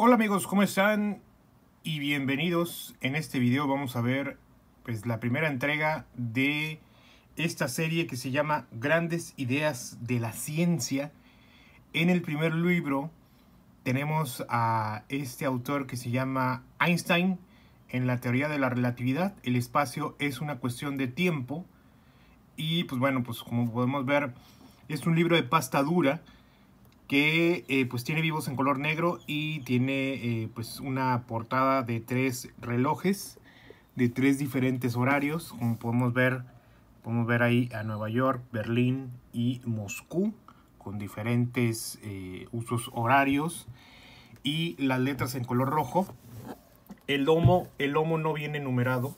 Hola amigos, ¿cómo están? Y bienvenidos. En este video vamos a ver pues la primera entrega de esta serie que se llama Grandes ideas de la ciencia. En el primer libro tenemos a este autor que se llama Einstein en la teoría de la relatividad, el espacio es una cuestión de tiempo y pues bueno, pues como podemos ver es un libro de pasta dura que eh, pues tiene vivos en color negro y tiene eh, pues una portada de tres relojes de tres diferentes horarios como podemos ver podemos ver ahí a Nueva York, Berlín y Moscú con diferentes eh, usos horarios y las letras en color rojo el lomo el lomo no viene numerado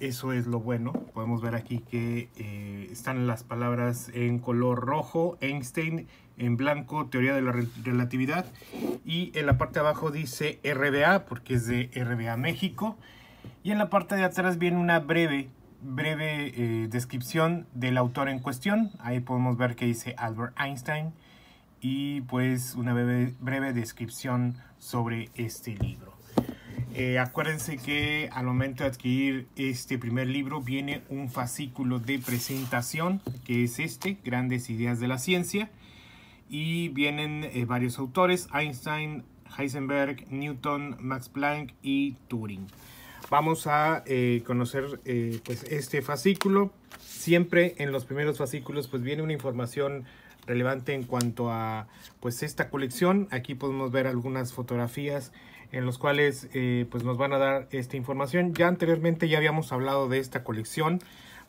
eso es lo bueno. Podemos ver aquí que eh, están las palabras en color rojo, Einstein, en blanco, teoría de la relatividad. Y en la parte de abajo dice RBA, porque es de RBA México. Y en la parte de atrás viene una breve, breve eh, descripción del autor en cuestión. Ahí podemos ver que dice Albert Einstein. Y pues una breve descripción sobre este libro. Eh, acuérdense que al momento de adquirir este primer libro viene un fascículo de presentación, que es este, Grandes Ideas de la Ciencia, y vienen eh, varios autores, Einstein, Heisenberg, Newton, Max Planck y Turing. Vamos a eh, conocer pues, este fascículo. Siempre en los primeros fascículos pues viene una información relevante en cuanto a pues esta colección. Aquí podemos ver algunas fotografías en los cuales eh, pues nos van a dar esta información. Ya anteriormente ya habíamos hablado de esta colección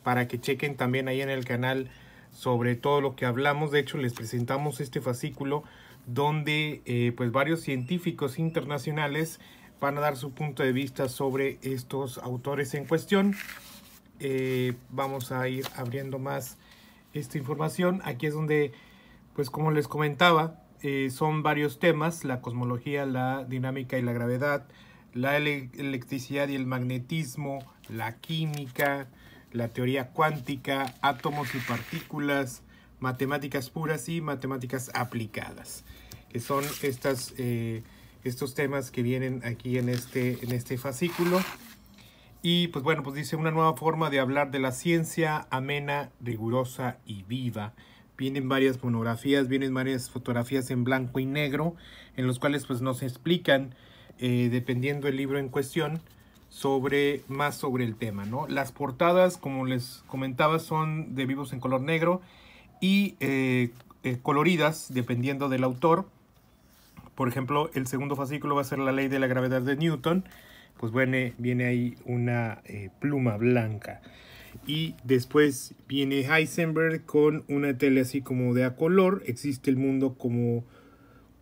para que chequen también ahí en el canal sobre todo lo que hablamos. De hecho les presentamos este fascículo donde eh, pues varios científicos internacionales van a dar su punto de vista sobre estos autores en cuestión. Eh, vamos a ir abriendo más esta información. Aquí es donde, pues como les comentaba, eh, son varios temas, la cosmología, la dinámica y la gravedad, la electricidad y el magnetismo, la química, la teoría cuántica, átomos y partículas, matemáticas puras y matemáticas aplicadas, que son eh, estos temas que vienen aquí en este, en este fascículo. Y pues bueno, pues dice una nueva forma de hablar de la ciencia amena, rigurosa y viva. Vienen varias monografías, vienen varias fotografías en blanco y negro, en los cuales pues nos explican, eh, dependiendo el libro en cuestión, sobre más sobre el tema, ¿no? Las portadas, como les comentaba, son de vivos en color negro y eh, eh, coloridas, dependiendo del autor. Por ejemplo, el segundo fascículo va a ser la ley de la gravedad de Newton pues viene ahí una eh, pluma blanca. Y después viene Heisenberg con una tele así como de a color. Existe el mundo como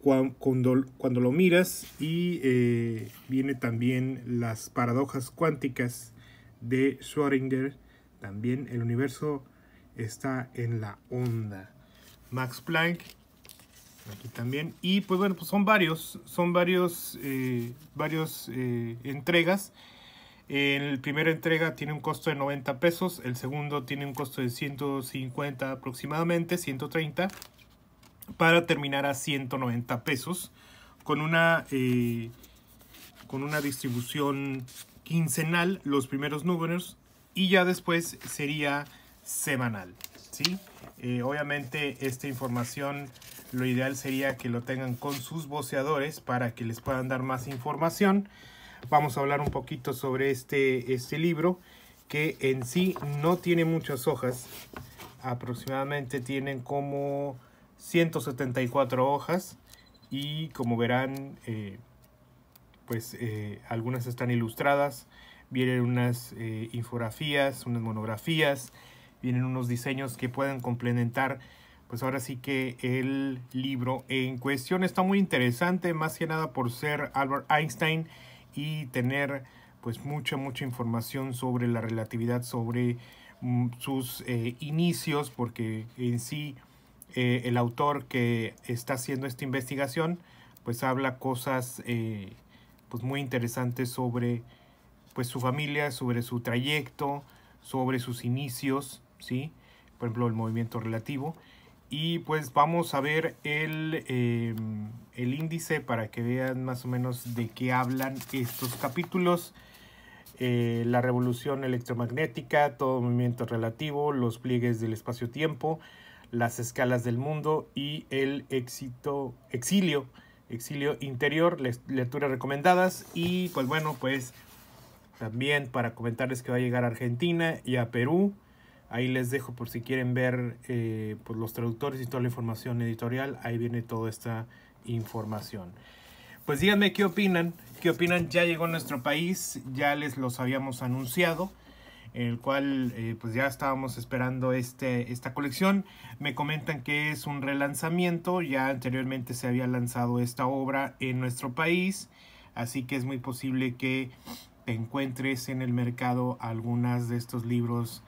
cuando, cuando lo miras. Y eh, viene también las paradojas cuánticas de Schrödinger. También el universo está en la onda. Max Planck Aquí también. Y pues bueno, pues son varios, son varios, eh, varios eh, entregas. El primera entrega tiene un costo de 90 pesos, el segundo tiene un costo de 150 aproximadamente, 130, para terminar a 190 pesos, con una, eh, con una distribución quincenal, los primeros números, y ya después sería semanal. ¿sí? obviamente esta información lo ideal sería que lo tengan con sus voceadores para que les puedan dar más información. Vamos a hablar un poquito sobre este, este libro que en sí no tiene muchas hojas. Aproximadamente tienen como 174 hojas y como verán eh, pues eh, algunas están ilustradas. Vienen unas eh, infografías, unas monografías, vienen unos diseños que pueden complementar pues ahora sí que el libro en cuestión está muy interesante, más que nada por ser Albert Einstein y tener pues mucha, mucha información sobre la relatividad, sobre mm, sus eh, inicios, porque en sí eh, el autor que está haciendo esta investigación pues habla cosas eh, pues muy interesantes sobre pues su familia, sobre su trayecto, sobre sus inicios, ¿sí? Por ejemplo, el movimiento relativo y pues vamos a ver el, eh, el, índice para que vean más o menos de qué hablan estos capítulos. Eh, la revolución electromagnética, todo movimiento relativo, los pliegues del espacio-tiempo, las escalas del mundo y el éxito, exilio, exilio interior, lecturas recomendadas y pues bueno, pues también para comentarles que va a llegar a Argentina y a Perú Ahí les dejo por si quieren ver eh, pues, los traductores y toda la información editorial. Ahí viene toda esta información. Pues díganme qué opinan. ¿Qué opinan? Ya llegó a nuestro país. Ya les los habíamos anunciado. En El cual eh, pues ya estábamos esperando este, esta colección. Me comentan que es un relanzamiento. Ya anteriormente se había lanzado esta obra en nuestro país. Así que es muy posible que te encuentres en el mercado algunas de estos libros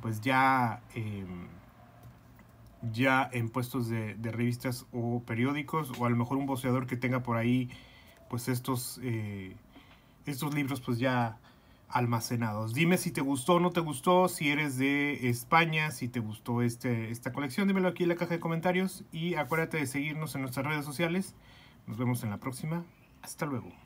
pues ya, em, ya en puestos de, revistas o periódicos, o a lo mejor un boceador que tenga por ahí pues estos, eh, estos libros pues ya almacenados. Dime si te gustó o no te gustó, si eres de España, si te gustó este, esta colección, dímelo aquí en la caja de comentarios y acuérdate de seguirnos en nuestras redes sociales. Nos vemos en la próxima. Hasta luego.